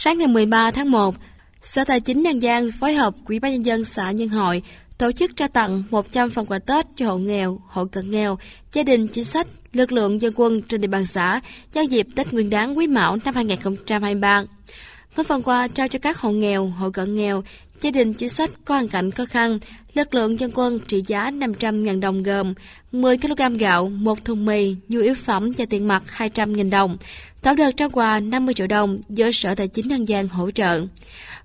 Sáng ngày 13 tháng 1, Sở Tài chính An Giang phối hợp ủy ban nhân dân xã Nhân Hội tổ chức trao tặng 100 phần quà Tết cho hộ nghèo, hộ cận nghèo, gia đình chính sách, lực lượng dân quân trên địa bàn xã nhân dịp Tết Nguyên đán Quý Mão năm 2023. Với phần quà trao cho các hộ nghèo, hộ cận nghèo, Gia đình chính sách có hoàn cảnh khó khăn, lực lượng dân quân trị giá 500.000 đồng gồm 10 kg gạo, một thùng mì, nhu yếu phẩm và tiền mặt 200.000 đồng. Tổng đợt trao quà 50 triệu đồng do Sở Tài chính An Giang hỗ trợ.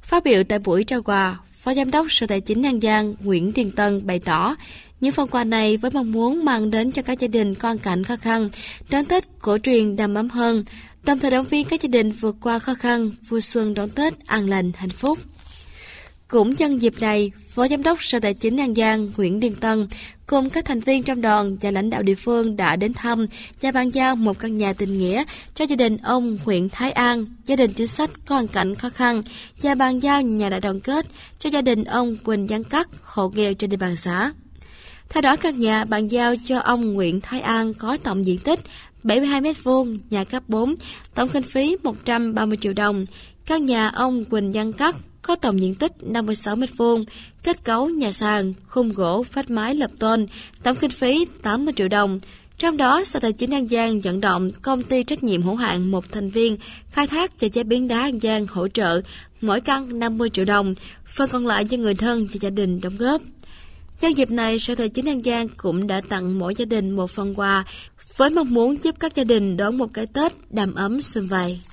Phát biểu tại buổi trao quà, Phó Giám đốc Sở Tài chính An Giang Nguyễn Thiên Tân bày tỏ, những phần quà này với mong muốn mang đến cho các gia đình có hoàn cảnh khó khăn, đón Tết cổ truyền đầm ấm hơn, đồng thời động viên các gia đình vượt qua khó khăn, vui xuân đón Tết an lành hạnh phúc. Cũng nhân dịp này, Phó Giám đốc Sở Tài chính An Giang Nguyễn Điền Tân cùng các thành viên trong đoàn và lãnh đạo địa phương đã đến thăm và bàn giao một căn nhà tình nghĩa cho gia đình ông Nguyễn Thái An, gia đình chính sách có hoàn cảnh khó khăn và bàn giao nhà đại đoàn kết cho gia đình ông Quỳnh Giang Cắt, hộ nghèo trên địa bàn xã. Theo đó, căn nhà bàn giao cho ông Nguyễn Thái An có tổng diện tích 72m2, nhà cấp 4, tổng kinh phí 130 triệu đồng. Căn nhà ông Quỳnh Giang Cắt có tổng diện tích 56 m2, kết cấu nhà sàn, khung gỗ, phát mái lập tôn, tổng kinh phí 80 triệu đồng. Trong đó, Sở Tài chính An Giang vận động công ty trách nhiệm hữu hạn một thành viên khai thác và chế biến đá An Giang hỗ trợ mỗi căn 50 triệu đồng, phần còn lại cho người thân và gia đình đóng góp. Nhân dịp này, Sở Tài chính An Giang cũng đã tặng mỗi gia đình một phần quà với mong muốn giúp các gia đình đón một cái Tết đầm ấm xung vầy.